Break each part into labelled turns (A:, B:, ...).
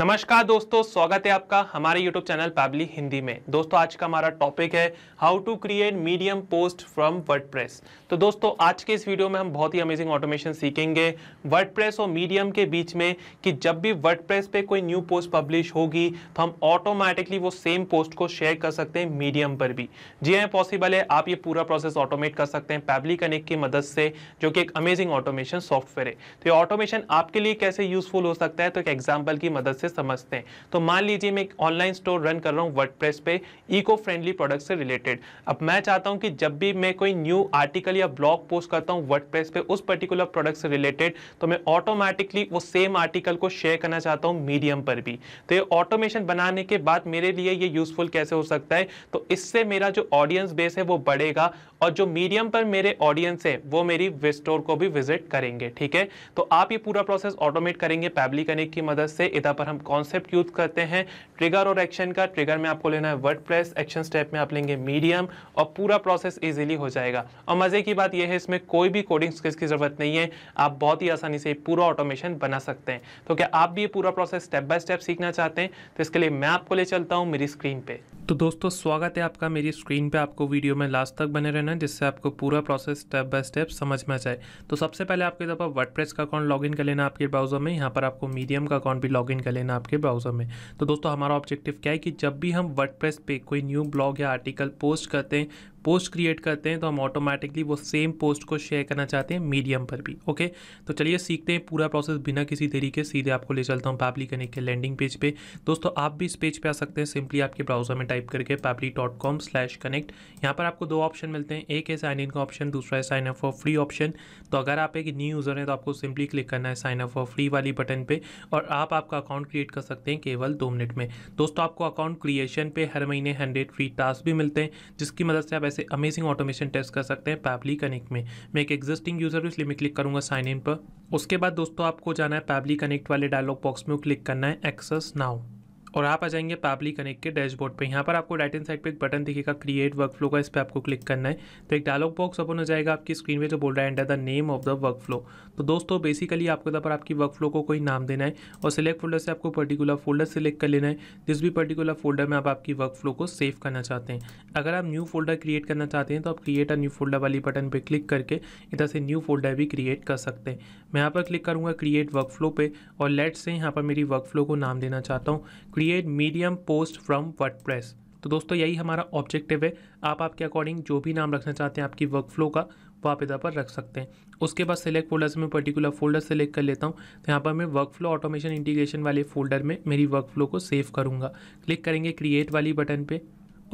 A: नमस्कार दोस्तों स्वागत है आपका हमारे YouTube चैनल पैबली हिंदी में दोस्तों आज का हमारा टॉपिक है how to create Medium post from WordPress तो दोस्तों आज के इस वीडियो में हम बहुत ही अमेजिंग ऑटोमेशन सीखेंगे वर्डप्रेस और मीडियम के बीच में कि जब भी वर्डप्रेस पे कोई न्यू पोस्ट पब्लिश होगी तो हम ऑटोमेटिकली वो सेम पोस्ट को शेयर कर सकते हैं मीडियम पर भी जी हाँ पॉसिबल है आप ये पूरा प्रोसेस ऑटोमेट कर सकते हैं पैबली कनेक्ट की मदद से जो कि एक अमेजिंग ऑटोमेशन सॉफ्टवेयर है तो ये ऑटोमेशन आपके लिए कैसे यूजफुल हो सकता है तो एक एग्जाम्पल की मदद से से समझते हैं तो मान लीजिए मैं एक ऑनलाइन स्टोर रन कर रहा हूँ वर्ड पे इको फ्रेंडली प्रोडक्ट से रिलेटेड अब मैं चाहता हूँ कि जब भी मैं कोई न्यू आर्टिकल या ब्लॉग पोस्ट करता हूँ वर्ड पे उस पर्टिकुलर प्रोडक्ट से रिलेटेड तो मैं ऑटोमेटिकली वो सेम आर्टिकल को शेयर करना चाहता हूँ मीडियम पर भी तो ये ऑटोमेशन बनाने के बाद मेरे लिए ये यूजफुल कैसे हो सकता है तो इससे मेरा जो ऑडियंस बेस है वो बढ़ेगा और जो मीडियम पर मेरे ऑडियंस है वो मेरी वे स्टोर को भी विजिट करेंगे ठीक है तो आप ये पूरा प्रोसेस ऑटोमेट करेंगे पैबली कनेक्ट की मदद से इधर पर हम कॉन्सेप्ट यूज करते हैं ट्रिगर और एक्शन का ट्रिगर में आपको लेना है वर्ड एक्शन स्टेप में आप लेंगे मीडियम और पूरा प्रोसेस ईजिली हो जाएगा और मज़े की बात यह है इसमें कोई भी कोडिंग स्किल्स की ज़रूरत नहीं है आप बहुत ही आसानी से पूरा ऑटोमेशन बना सकते हैं तो क्या आप भी ये पूरा प्रोसेस स्टेप बाय स्टेप सीखना चाहते हैं तो इसके लिए मैं आपको ले चलता हूँ मेरी स्क्रीन पर तो दोस्तों स्वागत है आपका मेरी स्क्रीन पे आपको वीडियो में लास्ट तक बने रहना है जिससे आपको पूरा प्रोसेस स्टेप बाय स्टेप समझ में आ जाए तो सबसे पहले आपके वर्ड वर्डप्रेस का अकाउंट लॉगिन कर लेना आपके ब्राउज़र में यहाँ पर आपको मीडियम का अकाउंट भी लॉगिन कर लेना आपके ब्राउज़र में तो दोस्तों हमारा ऑब्जेक्टिव क्या है कि जब भी हम वर्डप्रेस पे कोई न्यू ब्लॉग या आर्टिकल पोस्ट करते हैं पोस्ट क्रिएट करते हैं तो हम ऑटोमेटिकली वो सेम पोस्ट को शेयर करना चाहते हैं मीडियम पर भी ओके तो चलिए सीखते हैं पूरा प्रोसेस बिना किसी तरीके सीधे आपको ले चलता हूँ पैपली कनेक्ट के लैंडिंग पेज पे दोस्तों आप भी इस पेज पे आ सकते हैं सिंपली आपके ब्राउजर में टाइप करके Pabbly dot com slash connect यहाँ पर आपको दो ऑप्शन मिलते हैं एक है साइन इन का ऑप्शन दूसरा है sign up for free option तो अगर आप एक न्यू यूज़र हैं तो आपको सिंपली क्लिक करना है साइन अप फॉर फ्री वाली बटन पर और आप आपका अकाउंट क्रिएट कर सकते हैं केवल दो मिनट में दोस्तों आपको अकाउंट क्रिएशन पे हर महीने हंड्रेड फ्री टास्क भी मिलते हैं जिसकी मदद से आप ऐसे कैसे अमेजिंग ऑटोमेशन टेस्ट कर सकते हैं पैबली कनेक्ट में मैं एक एग्जिस्टिंग यूज़र हूँ इसलिए मैं क्लिक करूँगा साइन इन पर उसके बाद दोस्तों आपको जाना है पैबली कनेक्ट वाले डायलॉग बॉक्स में क्लिक करना है एक्सेस नाउ और आप आ जाएंगे पाबली कनेक्ट के डैशबोर्ड पे यहाँ पर आपको राइट हैंड साइड पे एक बटन दिखेगा क्रिएट वर्कफ्लो का इस पर आपको क्लिक करना है तो एक डायलॉग बॉक्स ओपन हो जाएगा आपकी स्क्रीन पे जो बोल रहा है enter the name of the workflow तो दोस्तों बेसिकली आपको यहाँ पर आपकी वर्कफ्लो को कोई नाम देना है और सिलेक्ट फोल्डर से आपको पर्टिकुलर फोल्डर सेलेक्ट कर लेना है जिस भी पर्टिकुलर फोल्डर में आप आपकी वर्कफ्लो को सेव करना चाहते हैं अगर आप न्यू फोल्डर क्रिएट करना चाहते हैं तो आप क्रिएट अ न्यू फोल्डर वाली बटन पर क्लिक करके इधर से न्यू फोल्डर भी क्रिएट कर सकते हैं मैं यहाँ पर क्लिक करूँगा क्रिएट वर्कफ्लो पर और लेट से यहाँ पर मेरी वर्कफ्लो को नाम देना चाहता हूँ create Medium post from WordPress तो दोस्तों यही हमारा ऑब्जेक्टिव है आप आपके अकॉर्डिंग जो भी नाम रखना चाहते हैं आपकी वर्क फ्लो का वो आप इधर पर रख सकते हैं उसके बाद सिलेक्ट फोल्डर से मैं पर्टिकुलर फोल्डर सेलेक्ट कर लेता हूँ तो यहाँ पर मैं वर्क फ्लो ऑटोमेशन इंटीग्रेशन वाले फोल्डर में मेरी वर्क फ्लो को सेव करूँगा क्लिक करेंगे क्रिएट वाली बटन पर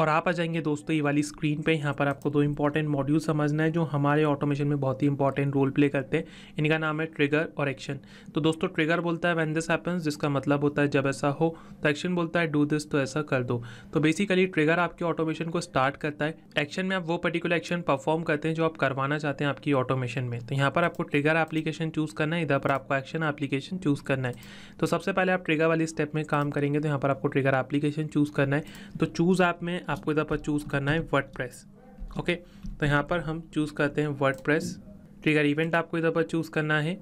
A: और आप आ जाएंगे दोस्तों ये वाली स्क्रीन पे यहाँ पर आपको दो इंपॉर्टेंट मॉड्यूल समझना है जो हमारे ऑटोमेशन में बहुत ही इंपॉर्टेंट रोल प्ले करते हैं इनका नाम है ट्रिगर और एक्शन तो दोस्तों ट्रिगर बोलता है वैन दिस हैपन्स जिसका मतलब होता है जब ऐसा हो तो एक्शन बोलता है डू दिस तो ऐसा कर दो तो बेसिकली ट्रिगर आपके ऑटोमेशन को स्टार्ट करता है एक्शन में आप वो पर्टिकुलर एक्शन परफॉर्म करते हैं जो आप करवाना चाहते हैं आपकी ऑटोमेशन में तो यहाँ पर आपको ट्रिगर एप्लीकेशन चूज़ करना है इधर पर आपको एक्शन एप्लीकेशन चूज़ करना है तो सबसे पहले आप ट्रिगर वाली स्टेप में काम करेंगे तो यहाँ पर आपको ट्रिगर एप्लीकेशन चूज़ करना है तो चूज़ ऐप में आपको यहाँ पर चूज़ करना है वर्ड ओके तो यहाँ पर हम चूज़ करते हैं वर्ड प्रेस ट्रिगर इवेंट आपको इधर पर चूज़ करना है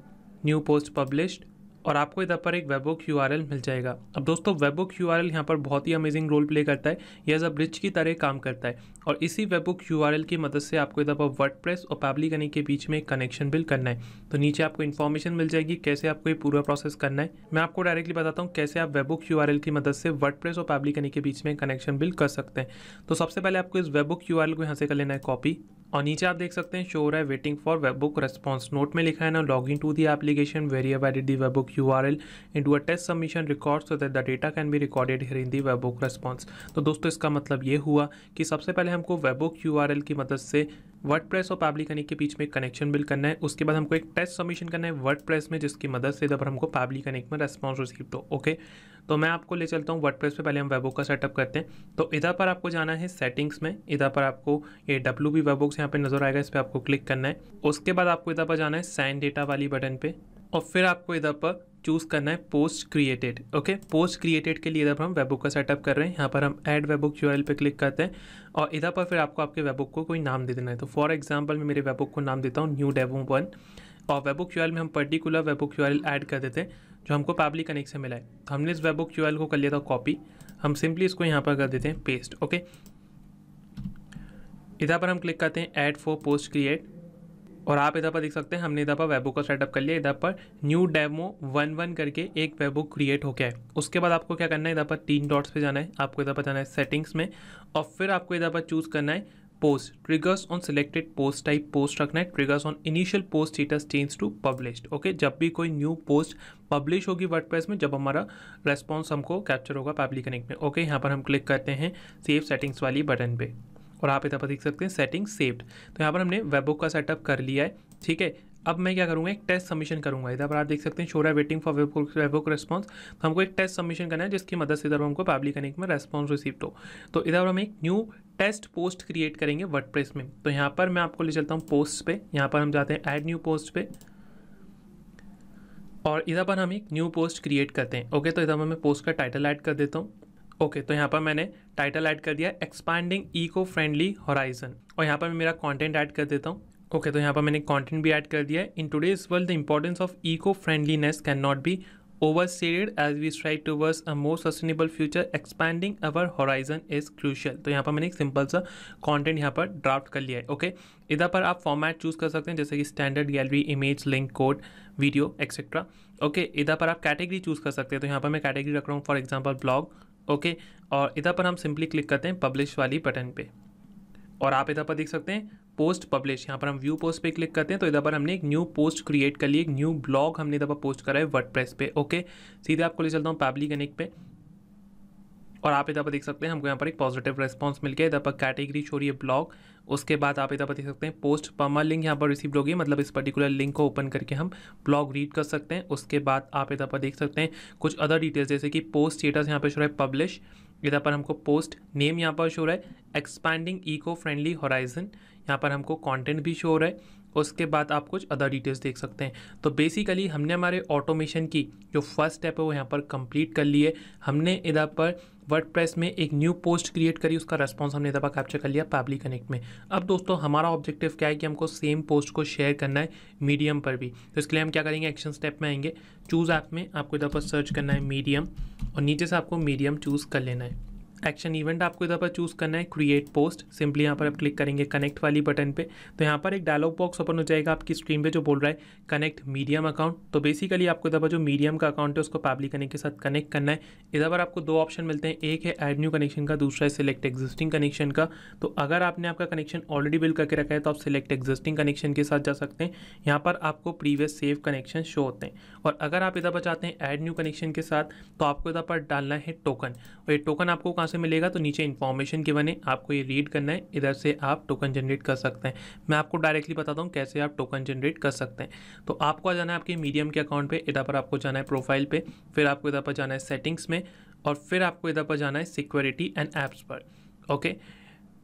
A: न्यू पोस्ट पब्लिश्ड और आपको इधर पर एक वेबो क्यू मिल जाएगा अब दोस्तों वेबो क्यू आर यहाँ पर बहुत ही अमेजिंग रोल प्ले करता है यह एज अ ब्रिज की तरह काम करता है और इसी वेबो क्यू की मदद से आपको इधर पर वर्ड और पैब्लिकनी के बीच में कनेक्शन बिल करना है तो नीचे आपको इन्फॉर्मेशन मिल जाएगी कैसे आपको ये पूरा प्रोसेस करना है मैं आपको डायरेक्टली बताता हूँ कैसे आप वेबो क्यू की मदद से वर्ड और पैब्लिकनी के बीच में कनेक्शन बिल कर सकते हैं तो सबसे पहले आपको इस वेबो क्यू को यहाँ से कर लेना है कॉपी और नीचे आप देख सकते हैं शो रहा है waiting for webhook response note में लिखा है ना log in to the application very awaited the webhook URL into a test submission record so that the data can be recorded here in the webhook response. तो दोस्तों इसका मतलब ये हुआ कि सबसे पहले हमको webhook URL की मदद से प्रेस और पैब्लिकनिक के बीच में कनेक्शन बिल करना है उसके बाद हमको एक टेस्ट सबमिशन करना है प्रेस में जिसकी मदद से जब हमको पैब्लिकनिक में रेस्पॉन्स रिसीव हो ओके तो मैं आपको ले चलता हूँ वर्डप्रेस पे पहले हम वेबुक का सेटअप करते हैं तो इधर पर आपको जाना है सेटिंग्स में इधर पर आपको ये डब्ल्यू बी वेबुक्स यहाँ पे नजर आएगा इस पर आपको क्लिक करना है उसके बाद आपको इधर पर जाना है साइन डेटा वाली बटन पे और फिर आपको इधर पर चूज़ करना है post created okay post created के लिए इधर पर हम वेबुक का सेटअप कर रहे हैं यहाँ पर हम ऐड वेबुक यू पे क्लिक करते हैं और इधर पर फिर आपको आपके वेबुक को कोई नाम दे देना है तो फॉर एग्जाम्पल मैं मेरे वेबुक को नाम देता हूँ न्यू डेवो वन और वेबुक यू में हम पर्टिकुलर वेबुक यू ऐड कर देते हैं जो हमको पब्लिक कनेक्ट से मिला है तो हमने इस वेबुक यू को कर लिया था कॉपी हम सिंपली इसको यहाँ पर कर देते हैं पेस्ट ओके इधर पर हम क्लिक करते हैं ऐड फॉर पोस्ट क्रिएट और आप इधर पर देख सकते हैं हमने इधर पर वेबुक का सेटअप कर लिया इधर पर न्यू डेमो वन वन करके एक वेबुक क्रिएट हो गया है उसके बाद आपको क्या करना है इधर पर तीन डॉट्स पे जाना है आपको इधर पर जाना है सेटिंग्स में और फिर आपको इधर पर चूज़ करना है post triggers on selected post type post रखना है triggers on initial post status change to published okay जब भी कोई न्यू पोस्ट पब्लिश होगी वर्डप्रेस में जब हमारा रेस्पॉन्स हमको कैप्चर होगा पब्लिक कनेक्ट में ओके okay, यहाँ पर हम क्लिक करते हैं सेव सेटिंग्स वाली बटन पर और आप इधर पर देख सकते हैं सेटिंग सेव्ड तो यहाँ पर हमने वेबबुक का सेटअप कर लिया है ठीक है अब मैं क्या करूँगा एक टेस्ट सबमिशन करूँगा इधर पर आप देख सकते हैं शोरा वेटिंग फॉर वेबुक रेस्पॉन्स तो हमको एक टेस्ट सबमिशन करना है जिसकी मदद से इधर हमको पब्लिक कनेक्ट में रेस्पॉन्स रिसीव हो तो इधर हम एक न्यू टेस्ट पोस्ट क्रिएट करेंगे वर्डप्रेस में तो यहाँ पर मैं आपको ले चलता हूँ पोस्ट पर यहाँ पर हम जाते हैं एड न्यू पोस्ट पर और इधर पर हम एक न्यू पोस्ट क्रिएट करते हैं ओके तो इधर मैं पोस्ट का टाइटल ऐड कर देता हूँ ओके okay, तो यहाँ पर मैंने टाइटल ऐड कर दिया एक्सपांडिंग ईको फ्रेंडली होराइजन और यहाँ पर मैं मेरा कंटेंट ऐड कर देता हूँ ओके okay, तो यहाँ पर मैंने कंटेंट भी ऐड कर दिया in in today's world the importance of eco friendliness can not be over as we we towards a more sustainable future expanding our horizon is crucial तो यहाँ पर मैंने एक सिंपल सा कंटेंट यहाँ पर ड्राफ्ट कर लिया है ओके okay? इधर पर आप फॉर्मेट चूज़ कर सकते हैं जैसे कि standard gallery image link code video etcetera okay इधर पर आप कैटेगरी चूज़ कर सकते हैं तो यहाँ पर मैं कैटेगरी रख रहा हूँ फॉर एग्जाम्पल ब्लॉग ओके और इधर पर हम सिंपली क्लिक करते हैं पब्लिश वाली बटन पे और आप इधर पर देख सकते हैं पोस्ट पब्लिश यहाँ पर हम व्यू पोस्ट पे क्लिक करते हैं तो इधर पर हमने एक न्यू पोस्ट क्रिएट कर ली एक न्यू ब्लॉग हमने इधर पर पोस्ट करा है वर्ड पे ओके सीधे आपको ले चलता हूँ पब्लिक कनेक्ट पर और आप इधर पर देख सकते हैं हमको यहाँ पर एक पॉजिटिव रिस्पॉन्स मिल गया इधर पर कैटेगरी छोड़ी है ब्लॉग उसके बाद आप इधर पर देख सकते हैं पोस्ट पमा लिंक यहाँ पर रिसीव होगी मतलब इस पर्टिकुलर लिंक को ओपन करके हम ब्लॉग रीड कर सकते हैं उसके बाद आप इधर पर देख सकते हैं कुछ अदर डिटेल्स जैसे कि पोस्ट स्टेटस यहाँ पर शो है पब्लिश इधर पर हमको पोस्ट नेम यहाँ पर शो रहा है एक्सपैंडिंग ईको फ्रेंडली होराइजन यहाँ पर हमको कॉन्टेंट भी शो रहा है उसके बाद आप कुछ अदर डिटेल्स देख सकते हैं तो बेसिकली हमने हमारे ऑटोमेशन की जो फर्स्ट स्टेप है वो यहाँ पर कंप्लीट कर ली है हमने इधर पर वर्ड में एक न्यू पोस्ट क्रिएट करी उसका रेस्पॉन्स हमने पर कैप्चर कर लिया पैबली कनेक्ट में अब दोस्तों हमारा ऑब्जेक्टिव क्या है कि हमको सेम पोस्ट को शेयर करना है मीडियम पर भी तो इसके लिए हम क्या करेंगे एक्शन स्टेप में आएंगे चूज़ ऐप आप में आपको इधर पर सर्च करना है मीडियम और नीचे से आपको मीडियम चूज़ कर लेना है एक्शन इवेंट आपको इधर पर चूज़ करना है क्रिएट पोस्ट सिंपली यहाँ पर आप क्लिक करेंगे कनेक्ट वाली बटन पे तो यहाँ पर एक डायलॉग बॉक्स ओपन हो जाएगा आपकी स्क्रीन पे जो बोल रहा है कनेक्ट मीडियम अकाउंट तो बेसिकली आपको इधर पर जो मीडियम का अकाउंट है उसको पब्लिक करने के साथ कनेक्ट करना है इधर पर आपको दो ऑप्शन मिलते हैं एक है एड न्यू कनेक्शन का दूसरा है सिलेक्ट एग्जिस्टिंग कनेक्शन का तो अगर आपने आपका कनेक्शन ऑलरेडी बिल करके रखा है तो आप सिलेक्ट एग्जिस्टिंग कनेक्शन के साथ जा सकते हैं यहाँ पर आपको प्रीवियस सेव कनेक्शन शो होते हैं और अगर आप इधर पर चाहते हैं एड न्यू कनेक्शन के साथ तो आपको इधर पर डालना है टोकन और ये टोकन आपको कहाँ से मिलेगा तो नीचे इन्फॉर्मेशन के बने आपको ये रीड करना है इधर से आप टोकन जनरेट कर सकते हैं मैं आपको डायरेक्टली बताता हूँ कैसे आप टोकन जनरेट कर सकते हैं तो आपको आ जाना है आपके मीडियम के अकाउंट पर इधर पर आपको जाना है प्रोफाइल पर फिर आपको इधर पर जाना है सेटिंग्स में और फिर आपको इधर पर जाना है सिक्योरिटी एंड ऐप्स पर ओके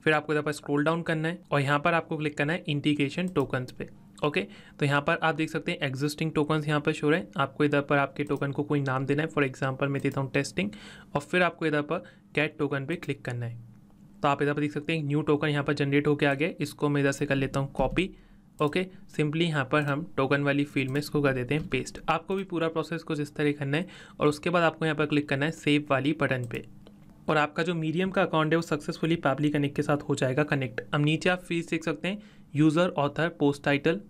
A: फिर आपको इधर पर स्क्रोल डाउन करना है और यहाँ पर आपको क्लिक करना है इंटीग्रेशन टोकन्स पे ओके तो यहाँ पर आप देख सकते हैं एग्जिस्टिंग टोकन्स यहाँ पर शो रहे हैं आपको इधर पर आपके टोकन को कोई नाम देना है फॉर एग्जांपल मैं देता हूँ टेस्टिंग और फिर आपको इधर पर गेट टोकन पे क्लिक करना है तो आप इधर पर देख सकते हैं न्यू टोकन यहाँ पर जनरेट होकर आ गया इसको मैं इधर से कर लेता हूँ कॉपी ओके सिंपली यहाँ पर हम टोकन वाली फील्ड में इसको कर देते हैं पेस्ट आपको भी पूरा प्रोसेस कुछ इस तरह करना है और उसके बाद आपको यहाँ पर क्लिक करना है सेव वाली बटन पर और आपका जो मीडियम का अकाउंट है वो सक्सेसफुली पैबली कनेक्ट के साथ हो जाएगा कनेक्ट अब नीचे आप फीस देख सकते हैं user author post title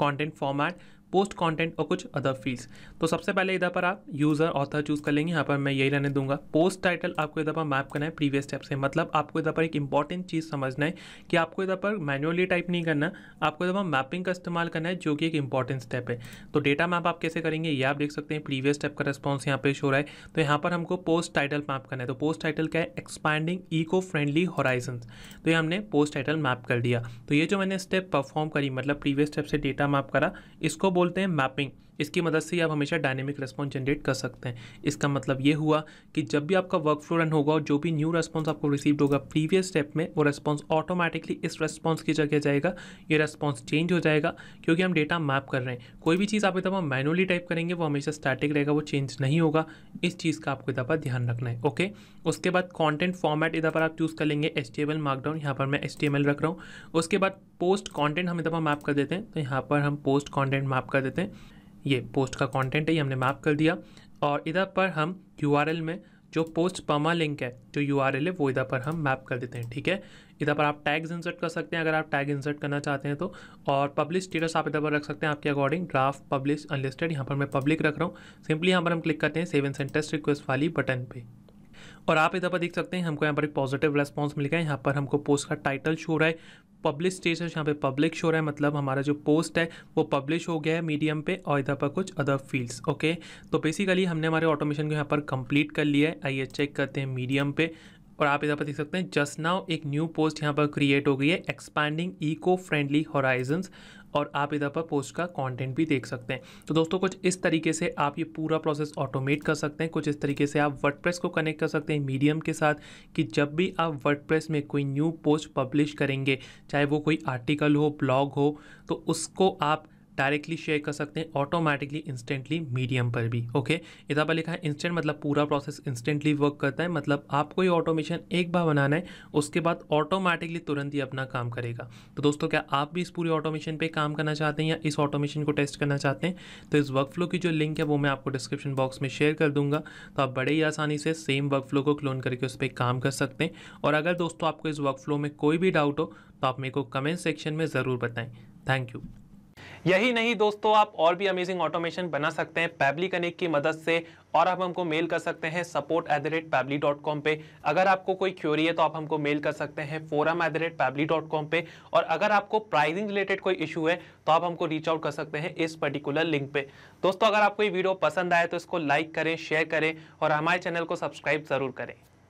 A: content format post content और कुछ अदर फीस तो सबसे पहले इधर पर आप यूज़र ऑथर चूज़ कर लेंगे यहाँ पर मैं यही रहने दूंगा पोस्ट टाइटल आपको इधर पर मैप करना है प्रीवियस स्टेप से मतलब आपको इधर पर एक इंपॉर्टेंट चीज़ समझना है कि आपको इधर पर मैनुअली टाइप नहीं करना आपको इधर पर मैपिंग का इस्तेमाल करना है जो कि एक इंपॉर्टेंट स्टेप है तो डेटा मैप आप कैसे करेंगे ये आप देख सकते हैं प्रीवियस स्टेप का रिस्पॉन्स यहाँ पे शो रहा है तो यहाँ पर हमको पोस्ट टाइटल मैप करना है तो पोस्ट टाइटल क्या है एक्सपैंडिंग ईको फ्रेंडली हॉराइजन तो ये हमने पोस्ट टाइटल मैप कर दिया तो ये जो मैंने स्टेप परफॉर्म करी मतलब प्रीवियस स्टेप से डेटा मैप करा इसको बोलते हैं मैपिंग इसकी मदद से आप हमेशा डायनेमिक रिस्पॉन्स जनरेट कर सकते हैं इसका मतलब ये हुआ कि जब भी आपका वर्क फ्लो रन होगा और जो भी न्यू रेस्पॉन्स आपको रिसीव होगा प्रीवियस स्टेप में वो रेस्पॉन्स ऑटोमेटिकली इस रेस्पॉन्स की जगह जाएगा ये रेस्पॉन्स चेंज हो जाएगा क्योंकि हम डेटा मैप कर रहे हैं कोई भी चीज़ आप एक दफ़ा मैनुअली टाइप करेंगे वो हमेशा स्टैटिक रहेगा वो चेंज नहीं होगा इस चीज़ का आपको एक दफ़ा ध्यान रखना है ओके उसके बाद कॉन्टेंट फॉर्मेट इधर पर आप चूज़ कर लेंगे एच टी मार्कडाउन यहाँ पर मैं एच टी रख रहा हूँ उसके बाद पोस्ट कॉन्टेंट हम एक दफा मैप कर देते हैं तो यहाँ पर हम पोस्ट कॉन्टेंट मैप कर देते हैं ये पोस्ट का कंटेंट है ये हमने मैप कर दिया और इधर पर हम यू में जो पोस्ट पमा लिंक है जो यू है वो इधर पर हम मैप कर देते हैं ठीक है इधर पर आप टैग्स इंसर्ट कर सकते हैं अगर आप टैग इंसर्ट करना चाहते हैं तो और पब्लिश स्टेटस आप इधर पर रख सकते हैं आपके अकॉर्डिंग ड्राफ्ट पब्लिश अनलिस्टेड यहाँ पर मैं पब्लिक रख रहा हूँ सिंपली यहाँ पर हम क्लिक करते हैं सेवन सेंटेस्ट रिक्वेस्ट वाली बटन पर और आप इधर पर देख सकते हैं हमको यहाँ पर एक पॉजिटिव रेस्पॉन्स मिल गया है यहाँ पर हमको पोस्ट का टाइटल शो रहा है पब्लिश स्टेटस यहाँ पे पब्लिक शो रहा है मतलब हमारा जो पोस्ट है वो पब्लिश हो गया है मीडियम पे और इधर पर कुछ अदर फील्ड्स ओके तो बेसिकली हमने हमारे ऑटोमेशन को यहाँ पर कंप्लीट कर लिया है आइए चेक करते हैं मीडियम पे और आप इधर पर देख सकते हैं जस्ट नाउ एक न्यू पोस्ट यहाँ पर क्रिएट हो गई है एक्सपैंडिंग इको फ्रेंडली होराइजन्स और आप इधर पर पोस्ट का कंटेंट भी देख सकते हैं तो दोस्तों कुछ इस तरीके से आप ये पूरा प्रोसेस ऑटोमेट कर सकते हैं कुछ इस तरीके से आप वर्डप्रेस को कनेक्ट कर सकते हैं मीडियम के साथ कि जब भी आप वर्डप्रेस में कोई न्यू पोस्ट पब्लिश करेंगे चाहे वो कोई आर्टिकल हो ब्लॉग हो तो उसको आप डायरेक्टली शेयर कर सकते हैं ऑटोमेटिकली इंस्टेंटली मीडियम पर भी ओके इधर पर लिखा है इंस्टेंट मतलब पूरा प्रोसेस इंस्टेंटली वर्क करता है मतलब आपको ये ऑटोमेशन एक बार बनाना है उसके बाद ऑटोमेटिकली तुरंत ही अपना काम करेगा तो दोस्तों क्या आप भी इस पूरी ऑटोमेशन पर काम करना चाहते हैं या इस ऑटोमेशन को टेस्ट करना चाहते हैं तो इस वर्क फ्लो की जो लिंक है वो मैं आपको डिस्क्रिप्शन बॉक्स में शेयर कर दूंगा तो आप बड़े ही आसानी से सेम वर्क फ्लो को क्लोन करके उस पर काम कर सकते हैं और अगर दोस्तों आपको इस वर्क फ्लो में कोई भी डाउट हो तो आप मेरे को कमेंट सेक्शन में ज़रूर बताएं थैंक यू यही नहीं दोस्तों आप और भी अमेजिंग ऑटोमेशन बना सकते हैं पैबली कनेक्ट की मदद से और आप हमको मेल कर सकते हैं support at the rate Pabbly dot com पर अगर आपको कोई क्यूरी है तो आप हमको मेल कर सकते हैं forum at the rate Pabbly dot com पर और अगर आपको प्राइजिंग रिलेटेड कोई इशू है तो आप हमको रीच आउट कर सकते हैं इस पर्टिकुलर लिंक पे दोस्तों अगर आपको ये वीडियो पसंद आए तो इसको लाइक करें शेयर करें और हमारे चैनल को सब्सक्राइब ज़रूर करें